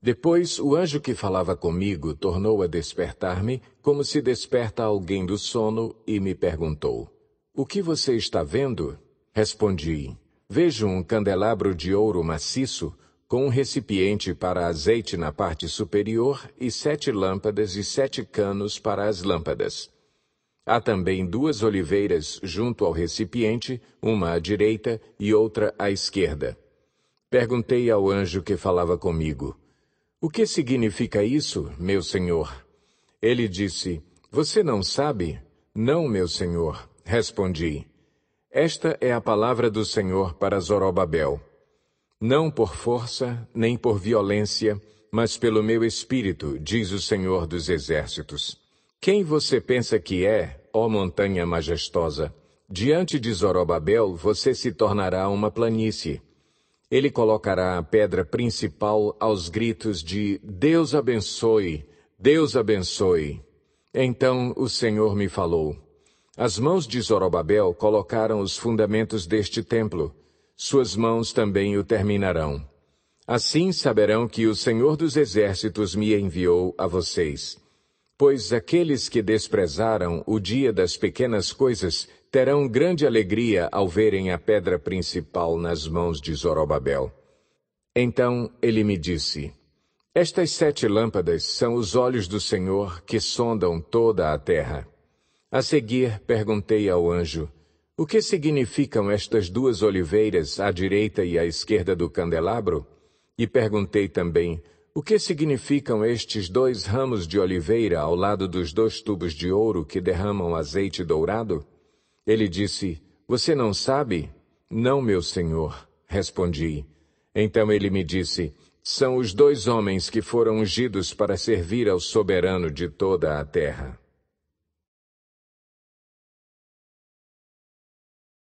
Depois, o anjo que falava comigo tornou a despertar-me, como se desperta alguém do sono, e me perguntou: O que você está vendo? Respondi: Vejo um candelabro de ouro maciço, com um recipiente para azeite na parte superior e sete lâmpadas e sete canos para as lâmpadas. Há também duas oliveiras junto ao recipiente, uma à direita e outra à esquerda. Perguntei ao anjo que falava comigo: o que significa isso, meu senhor? Ele disse: Você não sabe? Não, meu senhor. Respondi: Esta é a palavra do Senhor para Zorobabel. Não por força, nem por violência, mas pelo meu espírito, diz o Senhor dos Exércitos. Quem você pensa que é, ó montanha majestosa? Diante de Zorobabel, você se tornará uma planície. Ele colocará a pedra principal aos gritos de Deus abençoe, Deus abençoe. Então o Senhor me falou: As mãos de Zorobabel colocaram os fundamentos deste templo, suas mãos também o terminarão. Assim saberão que o Senhor dos Exércitos me enviou a vocês. Pois aqueles que desprezaram o dia das pequenas coisas terão grande alegria ao verem a pedra principal nas mãos de Zorobabel. Então ele me disse: Estas sete lâmpadas são os olhos do Senhor que sondam toda a terra. A seguir, perguntei ao anjo: O que significam estas duas oliveiras à direita e à esquerda do candelabro? E perguntei também: o que significam estes dois ramos de oliveira ao lado dos dois tubos de ouro que derramam azeite dourado? Ele disse: Você não sabe? Não, meu senhor, respondi. Então ele me disse: São os dois homens que foram ungidos para servir ao soberano de toda a terra.